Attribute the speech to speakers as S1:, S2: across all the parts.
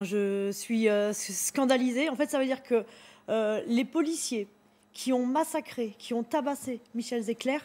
S1: Je suis euh, scandalisée. En fait, ça veut dire que euh, les policiers qui ont massacré, qui ont tabassé Michel Zecler,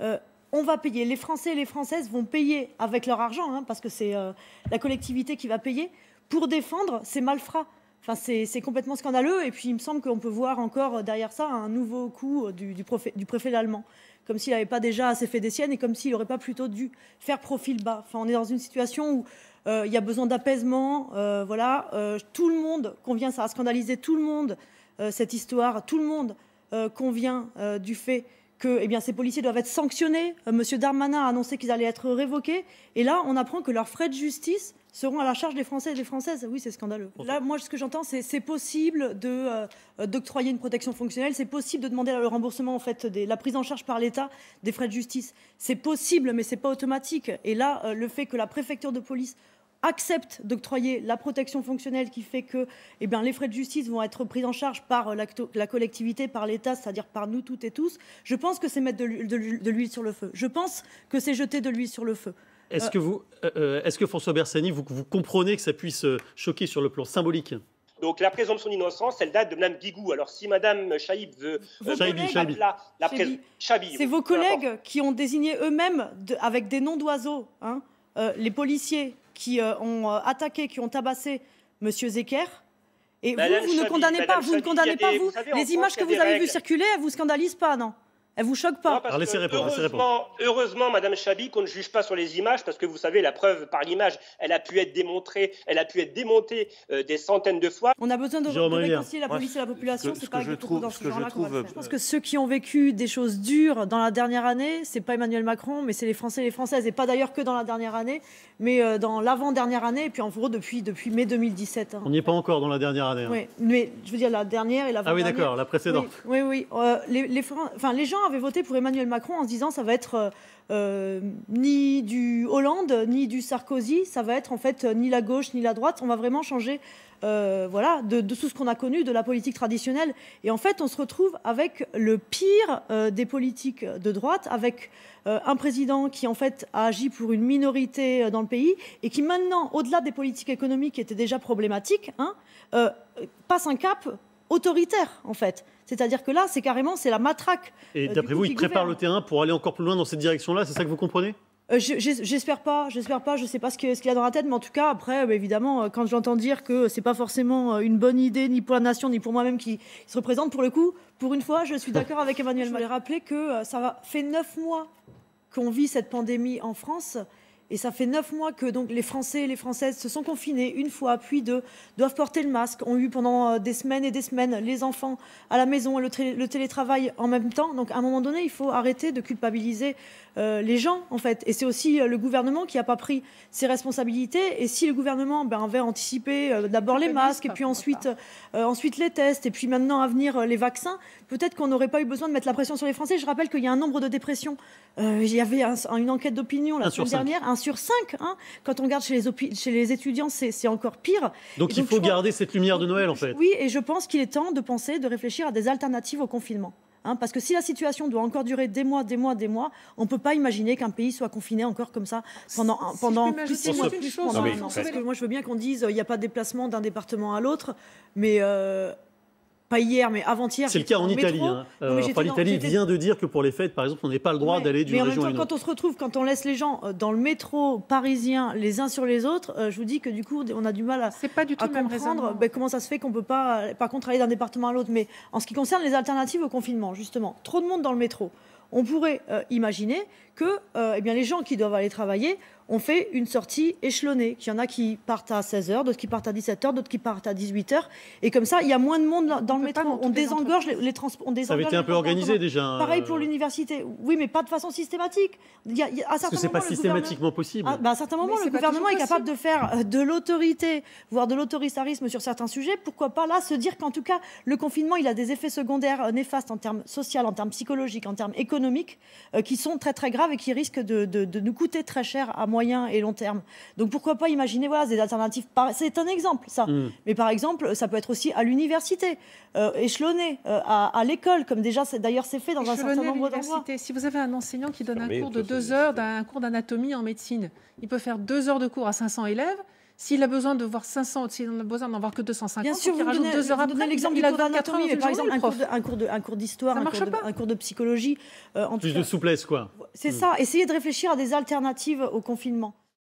S1: euh, on va payer. Les Français et les Françaises vont payer avec leur argent, hein, parce que c'est la collectivité qui va payer, pour défendre ces malfrats. Enfin, c'est complètement scandaleux. Et puis, il me semble qu'on peut voir encore derrière ça un nouveau coup du, du préfet d'allemand. Comme s'il n'avait pas déjà assez fait des siennes et comme s'il n'aurait pas plutôt dû faire profil bas. Enfin, on est dans une situation où euh, il y a besoin d'apaisement, euh, voilà, euh, tout le monde convient, ça a scandalisé tout le monde, cette histoire, tout le monde convient du fait que eh bien, ces policiers doivent être sanctionnés. Monsieur Darmanin a annoncé qu'ils allaient être révoqués. Et là, on apprend que leurs frais de justice seront à la charge des Français et des Françaises. Oui, c'est scandaleux. Là, moi, ce que j'entends, c'est c'est possible de euh, d'octroyer une protection fonctionnelle, c'est possible de demander le remboursement en fait de la prise en charge par l'État des frais de justice. C'est possible, mais c'est pas automatique. Et là, euh, le fait que la préfecture de police accepte d'octroyer la protection fonctionnelle qui fait que eh bien, les frais de justice vont être pris en charge par euh, la, la collectivité, par l'État, c'est-à-dire par nous toutes et tous, je pense que c'est mettre de l'huile sur le feu. Je pense que c'est jeter de l'huile sur le feu. Est-ce euh, que vous,
S2: euh, euh, est-ce que François Bersani, vous, vous comprenez que ça puisse choquer sur le plan symbolique donc la présomption d'innocence, elle date de Mme Guigou. Alors si Mme Chaïb veut... C'est
S1: vos collègues qui ont désigné eux-mêmes, avec des noms d'oiseaux, hein, les policiers qui ont attaqué, qui ont tabassé M. Zecker. Et vous, vous ne condamnez pas, vous ne condamnez pas, vous. les images que vous avez vues circuler, elles vous scandalisent pas, non elle vous choque pas ah, répondre,
S2: heureusement, Madame Chabi, qu'on ne juge pas sur les images, parce que vous savez, la preuve par l'image, elle a pu être démontrée, elle a pu être démontée euh, des centaines de fois. On a besoin de, de réconcilier la police et la
S1: population. C'est ce que je trouve, dans ce, que euh, je, trouve, pense que ceux qui ont vécu des choses dures dans la dernière année, c'est pas Emmanuel Macron, mais c'est les Français et les Françaises, et pas d'ailleurs que dans la dernière année, mais euh, dans l'avant-dernière année, et puis en gros depuis depuis mai 2017. Hein. On
S2: n'y est pas encore dans la dernière année. Hein. Oui,
S1: mais je veux dire la dernière et l'avant. Ah oui, d'accord, la précédente. Oui, oui. enfin, les gens avait avaient voté pour Emmanuel Macron en se disant ça va être euh, euh, ni du Hollande ni du Sarkozy, ça va être en fait ni la gauche ni la droite, on va vraiment changer euh, voilà de, tout ce qu'on a connu de la politique traditionnelle. Et en fait, on se retrouve avec le pire des politiques de droite, avec un président qui en fait a agi pour une minorité dans le pays et qui maintenant, au-delà des politiques économiques qui étaient déjà problématiques, hein, passe un cap autoritaire, en fait. C'est-à-dire que là, c'est carrément, c'est la matraque. Euh, Et d'après vous, il prépare le
S2: terrain pour aller encore plus loin dans cette direction-là, c'est ça que vous comprenez
S1: euh, j'espère pas, j'espère pas, je sais pas ce qu'il y a dans la tête, mais en tout cas, après, euh, évidemment, quand j'entends dire que c'est pas forcément une bonne idée, ni pour la nation, ni pour moi-même qui se représente, pour le coup, pour une fois, je suis d'accord avec Emmanuel. Je voulais rappeler que ça fait neuf mois qu'on vit cette pandémie en France et ça fait neuf mois que donc les Français et les Françaises se sont confinés une fois, puis deux, doivent porter le masque, ont eu pendant euh, des semaines et des semaines les enfants à la maison et le, télétravail en même temps. Donc à un moment donné, il faut arrêter de culpabiliser euh, les gens en fait. Et c'est aussi euh, le gouvernement qui n'a pas pris ses responsabilités. Et si le gouvernement ben, avait anticipé d'abord les masques et puis ensuite, ensuite les tests et puis maintenant à venir les vaccins, peut-être qu'on n'aurait pas eu besoin de mettre la pression sur les Français. Je rappelle qu'il y a un nombre de dépressions. il y avait une enquête d'opinion la semaine dernière sur 5. Hein. Quand on regarde chez les, étudiants, c'est encore pire. Donc, il faut garder
S2: cette lumière de Noël, en fait.
S1: Oui, et je pense qu'il est temps de penser, de réfléchir à des alternatives au confinement. Hein. parce que si la situation doit encore durer des mois, des mois, des mois, on ne peut pas imaginer qu'un pays soit confiné encore comme ça pendant pendant. six je chose. Hein, parce que moi, je veux bien qu'on dise euh, il n'y a pas de déplacement d'un département à l'autre, mais. Euh, pas hier, mais avant-hier. C'est le cas en, en Italie. Hein. Euh, l'Italie vient
S2: de dire que pour les fêtes, par exemple, on n'est pas le droit d'aller du région Quand
S1: on se retrouve, quand on laisse les gens euh, dans le métro parisien les uns sur les autres, euh, je vous dis que du coup, on a du mal à, pas du tout comprendre ben, comment ça se fait qu'on peut pas, par contre, aller d'un département à l'autre. Mais en ce qui concerne les alternatives au confinement, justement, trop de monde dans le métro on pourrait euh, imaginer que euh, eh bien, les gens qui doivent aller travailler ont fait une sortie échelonnée, Il y en a qui partent à 16h, d'autres qui partent à 17h, d'autres qui partent à 18h. Et comme ça, il y a moins de monde dans le métro. On désengorge les, transports. Ça avait été un peu organisé déjà. Pareil pour euh, l'université. Oui, mais pas de façon systématique. Il y a, à Parce que ce n'est pas systématiquement possible. À, ah, bah, à, certains moments, le gouvernement est capable de faire de l'autorité, voire de l'autoritarisme sur certains sujets. Pourquoi pas là se dire qu'en tout cas, le confinement, il a des effets secondaires néfastes en termes social, en termes psychologiques, en termes économiques euh, qui sont très très graves et qui risquent de, nous coûter très cher à moyen et long terme. Donc pourquoi pas imaginer voilà, des alternatives. C'est un exemple, ça. Mm. Mais par exemple, ça peut être aussi à l'université, euh, échelonné, euh, à, l'école, comme déjà d'ailleurs c'est fait dans un certain nombre d'endroits.
S2: Si vous avez un enseignant qui donne un cours de
S1: deux heures, un cours
S2: d'anatomie en médecine, il peut faire deux heures de cours à 500 élèves. S'il a besoin de voir 500, s'il en a
S1: besoin d'en voir que 250, bien sûr, il rajoute donnez, heures après. l'exemple du cours d'anatomie, par exemple, un cours, un cours de, un d'histoire, un, cours de psychologie. Euh, Plus de
S2: souplesse, quoi. C'est ça.
S1: Hmm. Essayez de réfléchir à des alternatives au confinement.